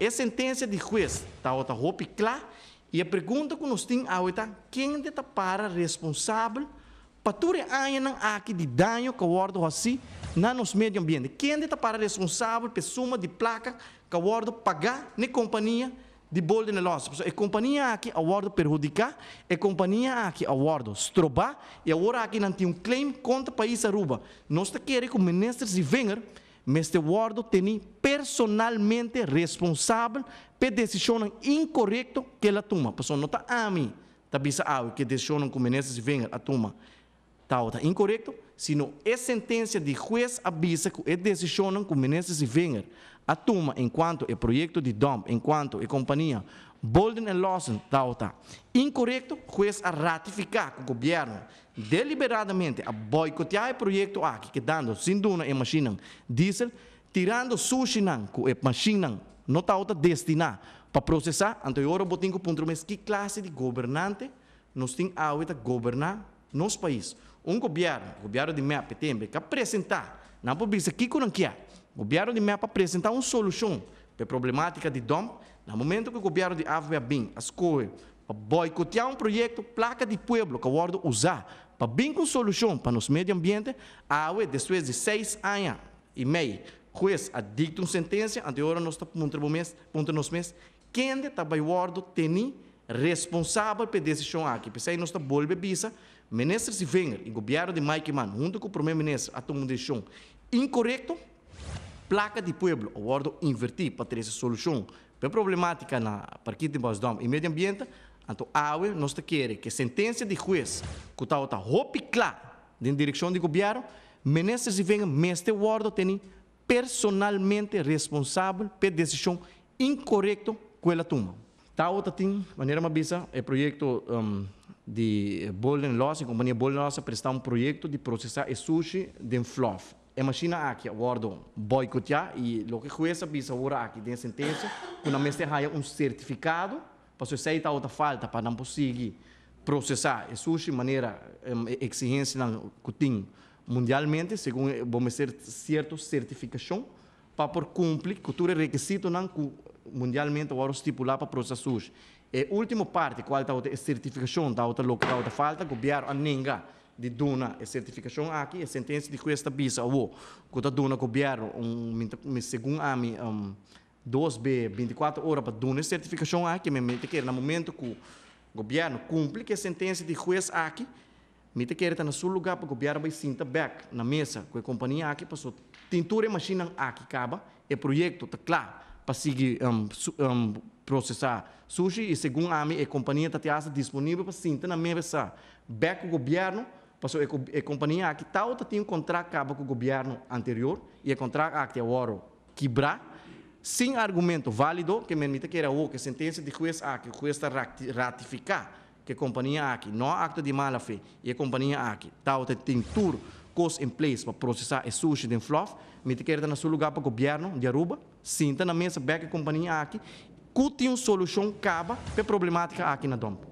É sentença de juiz está outra tá, roupa clara e a pergunta que nós temos agora quem está para responsável para tudo aí não aqui de dano que o assim na nos meio ambiente quem está para responsável pela suma de placa que o pagar na companhia de bolde de negócio? a é companhia aqui a ordo perjudicar a é companhia aqui a ordo estrobar e agora aqui não tem um claim contra o país Aruba nós queremos que o ministro se venha mas de guardo tem personalmente responsável pela decisão incorreta que ela toma. A pessoa não está a mim, está a que decisão conveniência se vem a tomar incorreto, se sino é sentença de juez avisa que é decisão que Menezes e Wenger atuma enquanto é projeto de DOM, enquanto é companhia Bolden Lawson Lawson tauta incorreto juiz a ratificar que o governo deliberadamente a boicotear o projeto aqui, que dando sem dúvida a machina diesel, tirando sushi nan, que a machina não outra destinar para processar, anterior eu botinho ponto, mas que classe de governante nós temos a governar nosso país um governo, governo de MEP, tem que apresentar, não pode dizer que não quer, o governo de MEP apresentar uma solução para a problemática de DOM, no momento que o governo de AVBA bem escolhe para boicotear um projeto, placa de pueblo que o Ordo usar para bem com solução para o meio ambiente, a depois de seis anos e meio, juiz adicta uma sentença, anterior nós estamos ponto nos mês, quem está o Ordo tem responsável pela decisão aqui, pensei nós estamos voltando a Minister Sivenger, o governo de Mike Mann, junto com o primeiro-ministro, a tomar uma decisão incorreta, placa de pueblo, o ordo invertir para ter essa solução a problemática na parquinha de Bosdom e meio ambiente, então, awe, nós queremos que a sentença de juiz, que está outra roupa clara, na direção do governo, Minister Sivenger, mestre wardo tem personalmente responsável pela decisão incorreta que ela toma. Tá outra tem, maneira mais visa, é projeto um, de Bolen Loss, a companhia Bolen Loss, prestar um projeto de processar sushi de fluff. É uma China aqui, guardo boicotear e o que essa pisa agora aqui, tem sentença, que não mesa raia um certificado para se aceitar outra falta, para não conseguir processar sushi de maneira exigência na tem mundialmente, segundo vamos ter certo certificação, para por cumprir, cultura requisito não mundialmente agora estipular para processos. SUS. E última parte, qual é tá a certificação da tá outra local, da outra falta, o governo ninguém de dona a certificação aqui, a sentença de que esta bisa, o que a dona governo, um, um, segundo a ah, mim, um, 2B, 24 horas para dona certificação aqui, me que no momento que o governo cumpre que a sentença de juiz aqui, me que está no seu lugar para o governo vai sinta back na mesa, com a companhia aqui, passou tintura e machina aqui, acaba, e projeto está claro para seguir um, um, processar sushi e segundo a minha companhia está disponível para sim na mesma versão back o governo passou a companhia aqui tal tá, tinha um contrato acaba com o governo anterior e é ah, é o contrato aqui agora quebrar sem argumento válido que permita que era o que a sentença de juiz aqui ah, o juiz está ratificar que a companhia aqui não acto de mala fé e a companhia aqui tal tem tudo coisa em place para processar e é sushi de flof, me te quer tá na seu lugar para o governo de Aruba, sinta na mesa, back companhia aqui, que tem uma solução caba para a problemática aqui na dom.